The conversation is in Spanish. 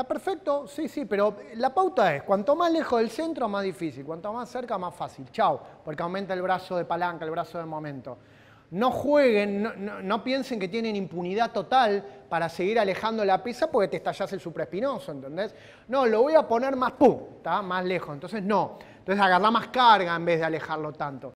Está perfecto, sí, sí, pero la pauta es, cuanto más lejos del centro, más difícil, cuanto más cerca, más fácil. Chao, porque aumenta el brazo de palanca, el brazo de momento. No jueguen, no, piensen que tienen impunidad total para seguir alejando la pieza porque te estallas el supraespinoso, ¿entendés? No, lo voy a poner más pum, ¿está? Más lejos, entonces no. Entonces agarrá más carga en vez de alejarlo tanto.